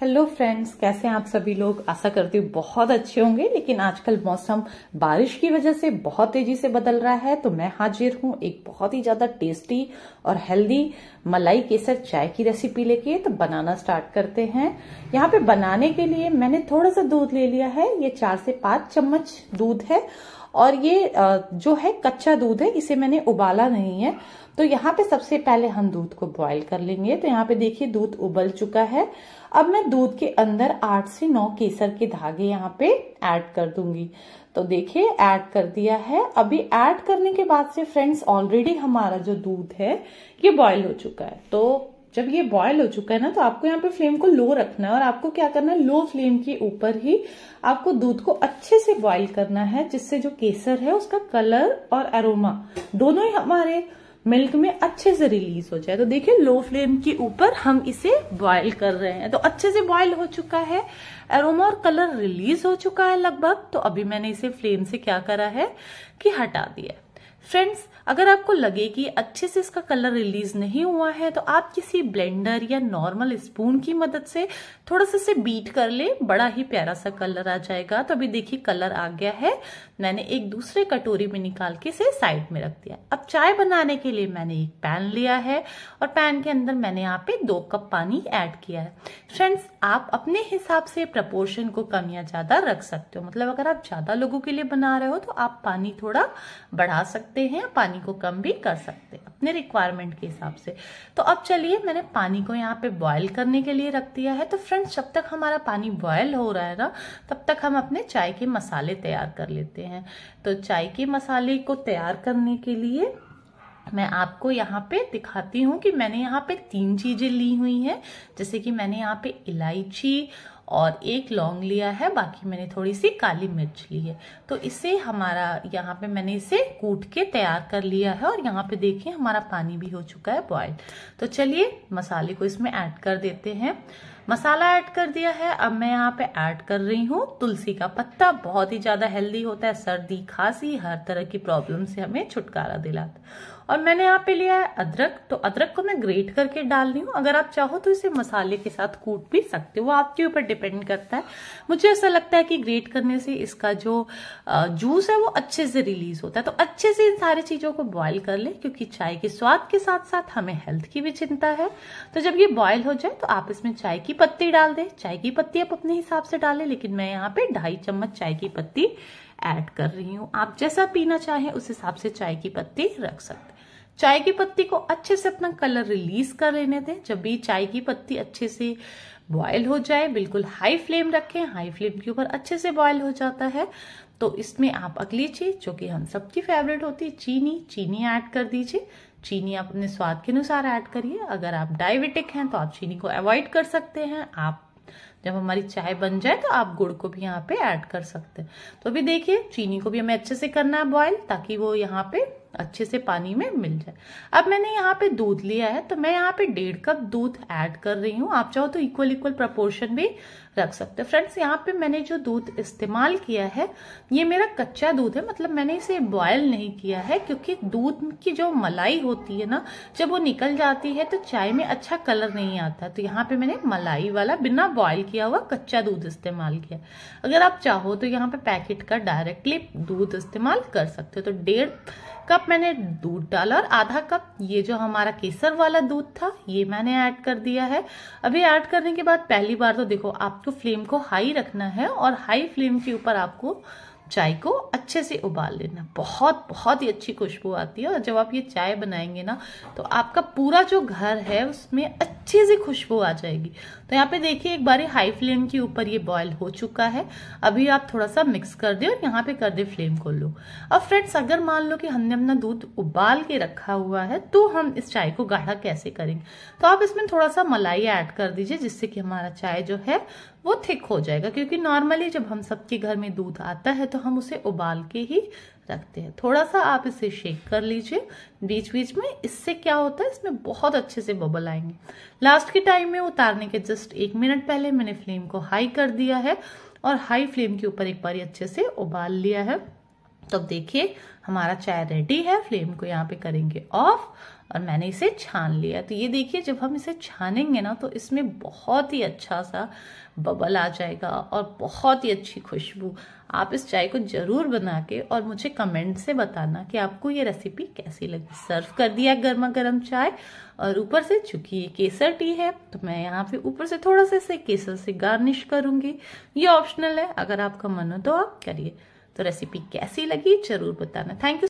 hello friends कैसे हैं आप सभी लोग आशा करती हूँ बहुत अच्छे होंगे लेकिन आजकल मौसम बारिश की वजह से बहुत तेजी से बदल रहा है तो मैं हाजिर हूँ एक बहुत ही ज्यादा टेस्टी और हेल्दी मलाई केसर चाय की रेसिपी लेके तो बनाना स्टार्ट करते हैं यहाँ पे बनाने के लिए मैंने थोड़ा सा दूध ले लिया है ये चार से पांच चम्मच दूध है और ये जो है कच्चा दूध है इसे मैंने उबाला नहीं है तो यहाँ पे सबसे पहले हम दूध को बॉईल कर लेंगे तो यहाँ पे देखिए दूध उबल चुका है अब मैं दूध के अंदर आठ से नौ केसर के धागे यहाँ पे ऐड कर दूंगी तो देखिए ऐड कर दिया है अभी ऐड करने के बाद से फ्रेंड्स ऑलरेडी हमारा जो दूध है ये बॉयल हो चुका है तो जब ये बॉयल हो चुका है ना तो आपको यहाँ पे फ्लेम को लो रखना है और आपको क्या करना है लो फ्लेम के ऊपर ही आपको दूध को अच्छे से बॉयल करना है जिससे जो केसर है उसका कलर और अरोमा दोनों ही हमारे मिल्क में अच्छे से रिलीज हो जाए तो देखिए लो फ्लेम के ऊपर हम इसे बॉयल कर रहे हैं तो अच्छे से बॉयल हो चुका है एरोमा और कलर रिलीज हो चुका है लगभग तो अभी मैंने इसे फ्लेम से क्या करा है कि हटा दिया फ्रेंड्स अगर आपको लगे कि अच्छे से इसका कलर रिलीज नहीं हुआ है तो आप किसी ब्लेंडर या नॉर्मल स्पून की मदद से थोड़ा सा इसे बीट कर ले बड़ा ही प्यारा सा कलर आ जाएगा तो अभी देखिए कलर आ गया है मैंने एक दूसरे कटोरी में निकाल के इसे साइड में रख दिया अब चाय बनाने के लिए मैंने एक पैन लिया है और पैन के अंदर मैंने यहाँ पे दो कप पानी ऐड किया है फ्रेंड्स आप अपने हिसाब से प्रपोर्शन को कम या ज्यादा रख सकते हो मतलब अगर आप ज्यादा लोगों के लिए बना रहे हो तो आप पानी थोड़ा बढ़ा सकते सकते हैं पानी को कम भी कर सकते हैं अपने रिक्वायरमेंट के हिसाब से तो अब चलिए मैंने पानी को यहाँ पे बॉयल करने के लिए रख दिया है तो फ्रेंड्स जब तक हमारा पानी बॉयल हो रहा है ना तब तक हम अपने चाय के मसाले तैयार कर लेते हैं तो चाय के मसाले को तैयार करने के लिए मैं आपको यहाँ पे दिखाती हूँ कि मैंने यहाँ पे तीन चीज़ें ली हुई हैं जैसे कि मैंने यहाँ पे इलायची और एक लौंग लिया है बाकी मैंने थोड़ी सी काली मिर्च ली है तो इसे हमारा यहाँ पे मैंने इसे कूट के तैयार कर लिया है और यहाँ पे देखिए हमारा पानी भी हो चुका है बॉयल तो चलिए मसाले को इसमें ऐड कर देते हैं मसाला ऐड कर दिया है अब मैं यहाँ पे ऐड कर रही हूँ तुलसी का पत्ता बहुत ही ज़्यादा हेल्दी होता है सर्दी खांसी हर तरह की प्रॉब्लम से हमें छुटकारा दिलाता और मैंने यहाँ पे लिया है अदरक तो अदरक को मैं ग्रेट करके डाल रही हूँ अगर आप चाहो तो इसे मसाले के साथ कूट भी सकते हो आपके ऊपर डिपेंड डिपेंड करता है मुझे ऐसा लगता है कि ग्रेट करने से इसका जो जूस है वो अच्छे से रिलीज होता है तो अच्छे से इन सारी चीज़ों को बॉयल कर ले क्योंकि चाय के स्वाद के साथ साथ हमें हेल्थ की भी चिंता है तो जब ये बॉयल हो जाए तो आप इसमें चाय की पत्ती डाल दें चाय की पत्ती आप अपने हिसाब से डालें लेकिन मैं यहाँ पे ढाई चम्मच चाय की पत्ती ऐड कर रही हूँ आप जैसा पीना चाहें उस हिसाब से चाय की पत्ती रख सकते चाय की पत्ती को अच्छे से अपना कलर रिलीज कर लेने दें जब भी चाय की पत्ती अच्छे से बॉयल हो जाए बिल्कुल हाई फ्लेम रखें हाई फ्लेम के ऊपर अच्छे से बॉयल हो जाता है तो इसमें आप अगली चीज जो कि हम सबकी फेवरेट होती है चीनी चीनी ऐड कर दीजिए चीनी आप अपने स्वाद के अनुसार ऐड करिए अगर आप डायबिटिक हैं तो आप चीनी को अवॉइड कर सकते हैं आप जब हमारी चाय बन जाए तो आप गुड़ को भी यहाँ पे ऐड कर सकते हैं तो अभी देखिए चीनी को भी हमें अच्छे से करना है बॉयल ताकि वो यहाँ पे अच्छे से पानी में मिल जाए अब मैंने यहाँ पे दूध लिया है तो मैं यहाँ पे डेढ़ कप दूध ऐड कर रही हूँ आप चाहो तो इक्वल इक्वल प्रपोर्शन भी रख सकते हो फ्रेंड्स यहाँ पे मैंने जो दूध इस्तेमाल किया है ये मेरा कच्चा दूध है मतलब मैंने इसे बॉयल नहीं किया है क्योंकि दूध की जो मलाई होती है ना जब वो निकल जाती है तो चाय में अच्छा कलर नहीं आता तो यहाँ पे मैंने मलाई वाला बिना बॉयल किया हुआ कच्चा दूध इस्तेमाल किया अगर आप चाहो तो यहाँ पे पैकेट का डायरेक्टली दूध इस्तेमाल कर सकते हो तो डेढ़ कप मैंने दूध डाला और आधा कप ये जो हमारा केसर वाला दूध था ये मैंने ऐड कर दिया है अभी ऐड करने के बाद पहली बार तो देखो आपको फ्लेम को हाई रखना है और हाई फ्लेम के ऊपर आपको चाय को अच्छे से उबाल लेना बहुत बहुत ही अच्छी खुशबू आती है और जब आप ये चाय बनाएंगे ना तो आपका पूरा जो घर है उसमें अच्छा अच्छी सी खुशबू आ जाएगी तो यहाँ पे देखिए एक बार हाई फ्लेम के ऊपर ये बॉयल हो चुका है अभी आप थोड़ा सा मिक्स कर दे और यहाँ पे कर दे फ्लेम को लो अब फ्रेंड्स अगर मान लो कि हमने अपना दूध उबाल के रखा हुआ है तो हम इस चाय को गाढ़ा कैसे करेंगे तो आप इसमें थोड़ा सा मलाई ऐड कर दीजिए जिससे कि हमारा चाय जो है वो थिक हो जाएगा क्योंकि नॉर्मली जब हम सबके घर में दूध आता है तो हम उसे उबाल के ही रखते हैं थोड़ा सा आप इसे शेक कर लीजिए बीच बीच में इससे क्या होता है इसमें बहुत अच्छे से बबल आएंगे लास्ट के टाइम में उतारने के जस्ट एक मिनट पहले मैंने फ्लेम को हाई कर दिया है और हाई फ्लेम के ऊपर एक बार अच्छे से उबाल लिया है तो अब देखिए हमारा चाय रेडी है फ्लेम को यहाँ पे करेंगे ऑफ और मैंने इसे छान लिया तो ये देखिए जब हम इसे छानेंगे ना तो इसमें बहुत ही अच्छा सा बबल आ जाएगा और बहुत ही अच्छी खुशबू आप इस चाय को ज़रूर बना के और मुझे कमेंट से बताना कि आपको ये रेसिपी कैसी लगी सर्व कर दिया गर्मा गर्म चाय और ऊपर से चूंकि ये केसर टी है तो मैं यहाँ पे ऊपर से थोड़ा सा इसे केसर से गार्निश करूंगी ये ऑप्शनल है अगर आपका मन हो तो आप करिए तो रेसिपी कैसी लगी जरूर बताना थैंक यू